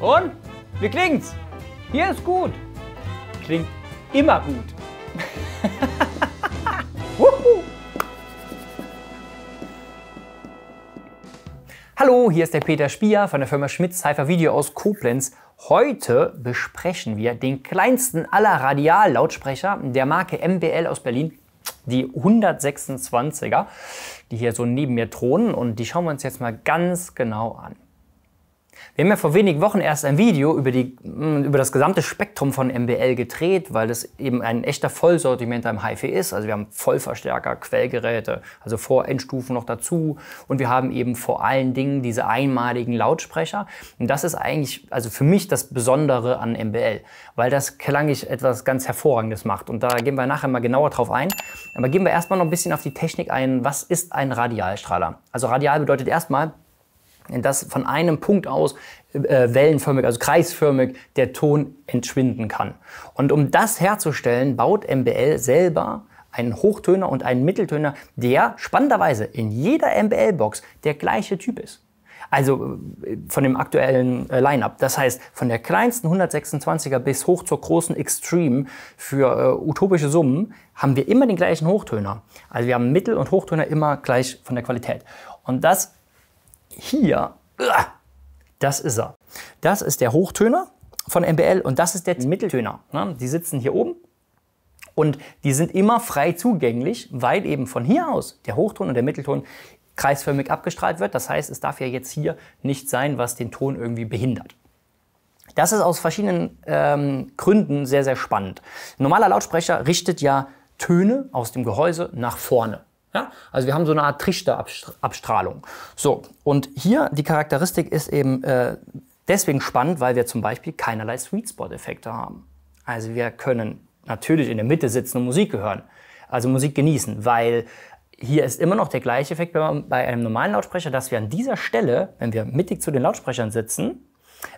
Und? Wie klingt's? Hier ist gut. Klingt immer gut. Hallo, hier ist der Peter Spier von der Firma Schmidt Cypher Video aus Koblenz. Heute besprechen wir den kleinsten aller Radiallautsprecher der Marke MBL aus Berlin, die 126er, die hier so neben mir thronen und die schauen wir uns jetzt mal ganz genau an. Wir haben ja vor wenigen Wochen erst ein Video über, die, mm, über das gesamte Spektrum von MBL gedreht, weil das eben ein echter Vollsortiment am HiFi ist. Also wir haben Vollverstärker, Quellgeräte, also Vor-Endstufen noch dazu und wir haben eben vor allen Dingen diese einmaligen Lautsprecher. Und das ist eigentlich, also für mich das Besondere an MBL, weil das klanglich etwas ganz Hervorragendes macht. Und da gehen wir nachher mal genauer drauf ein. Aber gehen wir erstmal noch ein bisschen auf die Technik ein. Was ist ein Radialstrahler? Also radial bedeutet erstmal, dass von einem Punkt aus äh, äh, wellenförmig, also kreisförmig der Ton entschwinden kann. Und um das herzustellen, baut MBL selber einen Hochtöner und einen Mitteltöner, der spannenderweise in jeder MBL-Box der gleiche Typ ist. Also äh, von dem aktuellen äh, Line-Up. Das heißt, von der kleinsten 126er bis hoch zur großen Extreme für äh, utopische Summen haben wir immer den gleichen Hochtöner. Also wir haben Mittel- und Hochtöner immer gleich von der Qualität. Und das hier, das ist er. Das ist der Hochtöner von MBL und das ist der Mitteltöner. Die sitzen hier oben und die sind immer frei zugänglich, weil eben von hier aus der Hochton und der Mittelton kreisförmig abgestrahlt wird. Das heißt, es darf ja jetzt hier nicht sein, was den Ton irgendwie behindert. Das ist aus verschiedenen ähm, Gründen sehr, sehr spannend. Ein normaler Lautsprecher richtet ja Töne aus dem Gehäuse nach vorne. Ja? Also wir haben so eine Art Trichterabstrahlung. So, und hier die Charakteristik ist eben äh, deswegen spannend, weil wir zum Beispiel keinerlei Sweet Spot-Effekte haben. Also wir können natürlich in der Mitte sitzen und Musik hören, also Musik genießen, weil hier ist immer noch der gleiche Effekt bei einem normalen Lautsprecher, dass wir an dieser Stelle, wenn wir mittig zu den Lautsprechern sitzen,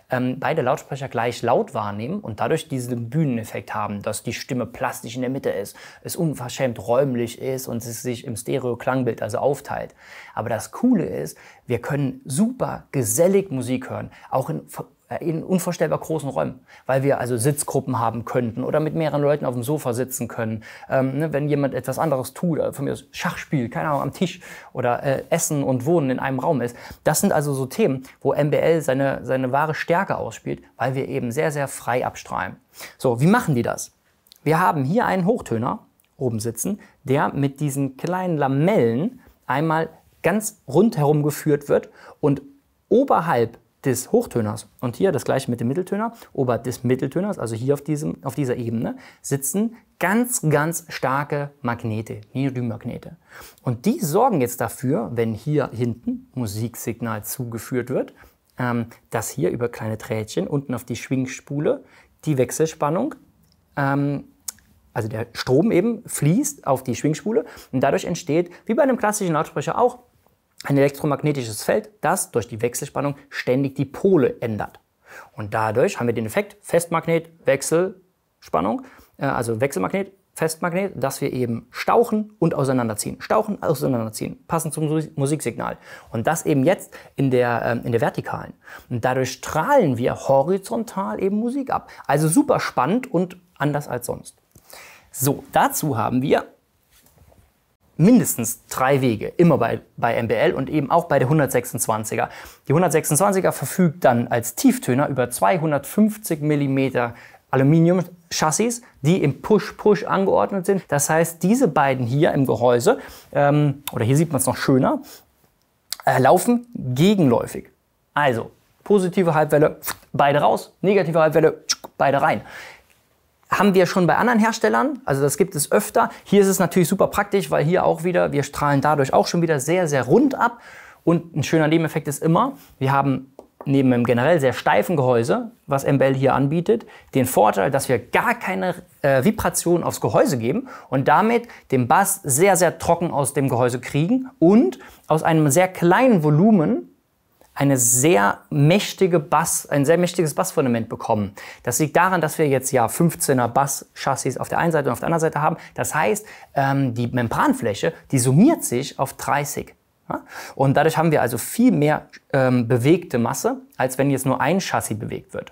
ähm, beide Lautsprecher gleich laut wahrnehmen und dadurch diesen Bühneneffekt haben, dass die Stimme plastisch in der Mitte ist, es unverschämt räumlich ist und es sich im Stereo-Klangbild also aufteilt. Aber das Coole ist, wir können super gesellig Musik hören, auch in äh, in unvorstellbar großen Räumen, weil wir also Sitzgruppen haben könnten oder mit mehreren Leuten auf dem Sofa sitzen können. Ähm, ne, wenn jemand etwas anderes tut, äh, von mir aus Schachspiel, keine Ahnung, am Tisch oder äh, Essen und Wohnen in einem Raum ist. Das sind also so Themen, wo MBL seine, seine wahre Stärke ausspielt, weil wir eben sehr, sehr frei abstrahlen. So, wie machen die das? Wir haben hier einen Hochtöner oben sitzen, der mit diesen kleinen Lamellen einmal ganz rundherum geführt wird und oberhalb des Hochtöners und hier das gleiche mit dem Mitteltöner, oberhalb des Mitteltöners, also hier auf, diesem, auf dieser Ebene, sitzen ganz, ganz starke Magnete, Merimagnete. Und die sorgen jetzt dafür, wenn hier hinten Musiksignal zugeführt wird, ähm, dass hier über kleine Trädchen unten auf die Schwingspule die Wechselspannung ähm, also der Strom eben fließt auf die Schwingspule und dadurch entsteht, wie bei einem klassischen Lautsprecher auch, ein elektromagnetisches Feld, das durch die Wechselspannung ständig die Pole ändert. Und dadurch haben wir den Effekt Festmagnet, Wechselspannung, äh, also Wechselmagnet, Festmagnet, dass wir eben stauchen und auseinanderziehen. Stauchen, auseinanderziehen, passend zum Musiksignal. Und das eben jetzt in der, ähm, in der vertikalen. Und dadurch strahlen wir horizontal eben Musik ab. Also super spannend und anders als sonst. So, dazu haben wir mindestens drei Wege, immer bei, bei MBL und eben auch bei der 126er. Die 126er verfügt dann als Tieftöner über 250 mm Aluminium-Chassis, die im Push-Push angeordnet sind. Das heißt, diese beiden hier im Gehäuse, ähm, oder hier sieht man es noch schöner, äh, laufen gegenläufig. Also positive Halbwelle, beide raus, negative Halbwelle, beide rein haben wir schon bei anderen Herstellern, also das gibt es öfter. Hier ist es natürlich super praktisch, weil hier auch wieder, wir strahlen dadurch auch schon wieder sehr, sehr rund ab. Und ein schöner Nebeneffekt ist immer, wir haben neben dem generell sehr steifen Gehäuse, was MBL hier anbietet, den Vorteil, dass wir gar keine äh, Vibration aufs Gehäuse geben und damit den Bass sehr, sehr trocken aus dem Gehäuse kriegen und aus einem sehr kleinen Volumen eine sehr mächtige Bass, ein sehr mächtiges Bassfundament bekommen. Das liegt daran, dass wir jetzt ja 15er Bass-Chassis auf der einen Seite und auf der anderen Seite haben. Das heißt, ähm, die Membranfläche, die summiert sich auf 30. Ja? Und dadurch haben wir also viel mehr ähm, bewegte Masse, als wenn jetzt nur ein Chassis bewegt wird.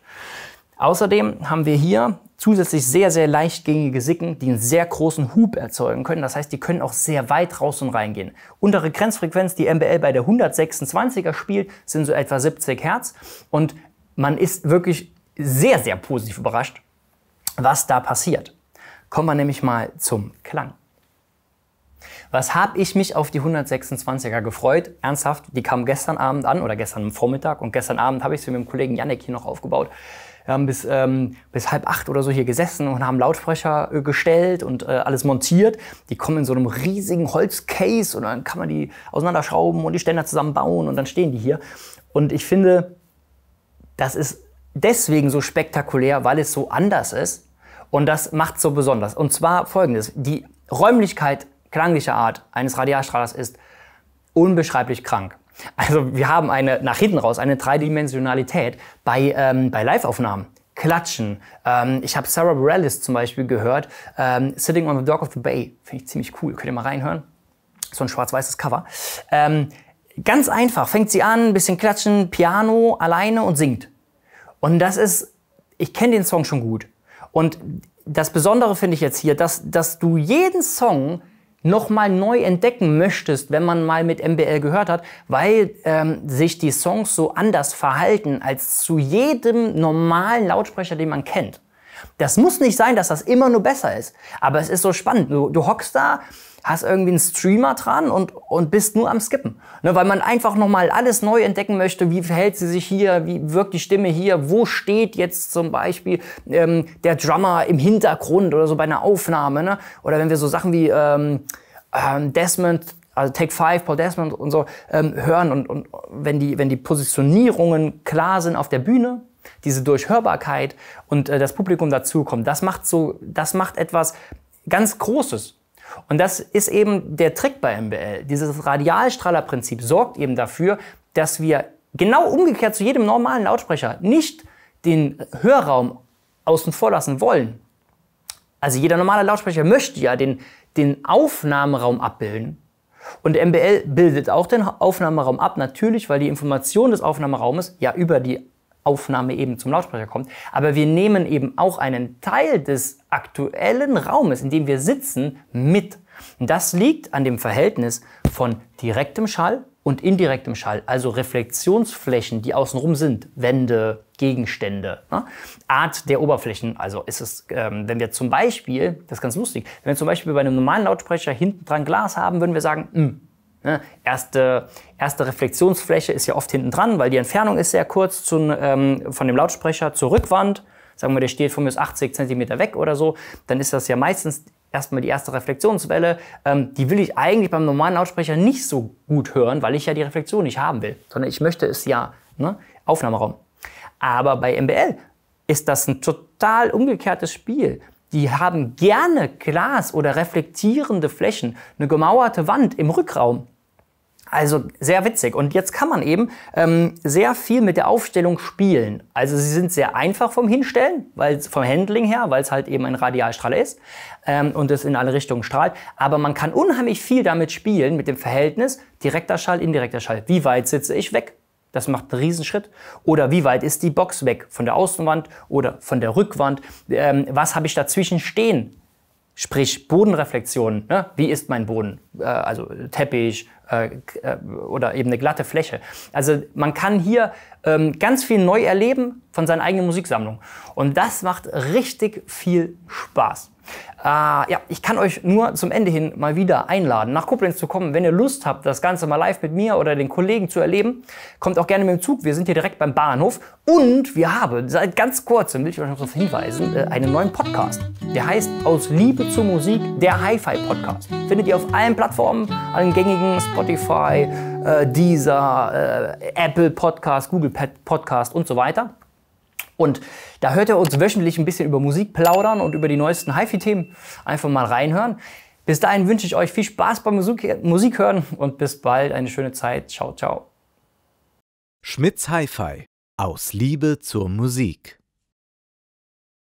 Außerdem haben wir hier Zusätzlich sehr, sehr leichtgängige Sicken, die einen sehr großen Hub erzeugen können. Das heißt, die können auch sehr weit raus und reingehen. Untere Grenzfrequenz, die MBL bei der 126er spielt, sind so etwa 70 Hertz. Und man ist wirklich sehr, sehr positiv überrascht, was da passiert. Kommen wir nämlich mal zum Klang. Was habe ich mich auf die 126er gefreut? Ernsthaft, die kam gestern Abend an oder gestern am Vormittag und gestern Abend habe ich sie mit dem Kollegen Yannick hier noch aufgebaut. Wir haben bis, ähm, bis halb acht oder so hier gesessen und haben Lautsprecher äh, gestellt und äh, alles montiert. Die kommen in so einem riesigen Holzcase und dann kann man die auseinanderschrauben und die Ständer zusammenbauen und dann stehen die hier. Und ich finde, das ist deswegen so spektakulär, weil es so anders ist. Und das macht es so besonders. Und zwar folgendes. Die Räumlichkeit klangliche Art eines Radialstrahlers ist unbeschreiblich krank. Also wir haben eine nach hinten raus eine Dreidimensionalität bei, ähm, bei live Klatschen. Ähm, ich habe Sarah Bareilles zum Beispiel gehört, ähm, Sitting on the Dock of the Bay. Finde ich ziemlich cool. Könnt ihr mal reinhören? So ein schwarz-weißes Cover. Ähm, ganz einfach. Fängt sie an, ein bisschen klatschen, Piano alleine und singt. Und das ist, ich kenne den Song schon gut. Und das Besondere finde ich jetzt hier, dass, dass du jeden Song nochmal neu entdecken möchtest, wenn man mal mit MBL gehört hat, weil ähm, sich die Songs so anders verhalten als zu jedem normalen Lautsprecher, den man kennt. Das muss nicht sein, dass das immer nur besser ist. Aber es ist so spannend. Du, du hockst da, hast irgendwie einen Streamer dran und, und bist nur am Skippen. Ne, weil man einfach nochmal alles neu entdecken möchte, wie verhält sie sich hier, wie wirkt die Stimme hier, wo steht jetzt zum Beispiel ähm, der Drummer im Hintergrund oder so bei einer Aufnahme. Ne? Oder wenn wir so Sachen wie ähm, ähm, Desmond also Take 5, Paul Desmond und so ähm, hören und, und wenn, die, wenn die Positionierungen klar sind auf der Bühne, diese Durchhörbarkeit und äh, das Publikum dazukommt, das macht so, das macht etwas ganz Großes und das ist eben der Trick bei MBL. Dieses Radialstrahlerprinzip sorgt eben dafür, dass wir genau umgekehrt zu jedem normalen Lautsprecher nicht den Hörraum außen vor lassen wollen. Also jeder normale Lautsprecher möchte ja den, den Aufnahmeraum abbilden. Und MBL bildet auch den Aufnahmeraum ab, natürlich, weil die Information des Aufnahmeraumes ja über die Aufnahme eben zum Lautsprecher kommt. Aber wir nehmen eben auch einen Teil des aktuellen Raumes, in dem wir sitzen, mit. das liegt an dem Verhältnis von direktem Schall und indirektem Schall, also Reflexionsflächen, die außenrum sind, Wände, Gegenstände, ne? Art der Oberflächen. Also ist es, ähm, wenn wir zum Beispiel, das ist ganz lustig, wenn wir zum Beispiel bei einem normalen Lautsprecher hinten dran Glas haben, würden wir sagen, mh, hm, Ne? Erste, erste Reflexionsfläche ist ja oft hinten dran, weil die Entfernung ist sehr kurz zu, ähm, von dem Lautsprecher zur Rückwand. Sagen wir, der steht von mir 80 cm weg oder so. Dann ist das ja meistens erstmal die erste Reflexionswelle. Ähm, die will ich eigentlich beim normalen Lautsprecher nicht so gut hören, weil ich ja die Reflexion nicht haben will, sondern ich möchte es ja, ne? Aufnahmeraum. Aber bei MBL ist das ein total umgekehrtes Spiel. Die haben gerne Glas oder reflektierende Flächen, eine gemauerte Wand im Rückraum. Also sehr witzig. Und jetzt kann man eben ähm, sehr viel mit der Aufstellung spielen. Also sie sind sehr einfach vom Hinstellen, vom Handling her, weil es halt eben ein Radialstrahler ist ähm, und es in alle Richtungen strahlt. Aber man kann unheimlich viel damit spielen, mit dem Verhältnis direkter Schall, indirekter Schall. Wie weit sitze ich weg? Das macht einen Riesenschritt. Oder wie weit ist die Box weg? Von der Außenwand oder von der Rückwand? Ähm, was habe ich dazwischen stehen? Sprich Bodenreflexionen. Ne? Wie ist mein Boden? Äh, also Teppich, äh, äh, oder eben eine glatte Fläche. Also man kann hier ähm, ganz viel neu erleben von seiner eigenen Musiksammlung. Und das macht richtig viel Spaß. Äh, ja, ich kann euch nur zum Ende hin mal wieder einladen, nach Koblenz zu kommen. Wenn ihr Lust habt, das Ganze mal live mit mir oder den Kollegen zu erleben, kommt auch gerne mit dem Zug. Wir sind hier direkt beim Bahnhof. Und wir haben seit ganz kurzem, will ich euch noch darauf hinweisen, äh, einen neuen Podcast. Der heißt Aus Liebe zur Musik, der Hi-Fi-Podcast. Findet ihr auf allen Plattformen, allen gängigen Spotify Spotify, äh, Deezer, äh, Apple Podcast, Google Podcast und so weiter. Und da hört ihr uns wöchentlich ein bisschen über Musik plaudern und über die neuesten HiFi-Themen einfach mal reinhören. Bis dahin wünsche ich euch viel Spaß beim Musik, Musik hören und bis bald eine schöne Zeit. Ciao, ciao. Schmitz HiFi aus Liebe zur Musik.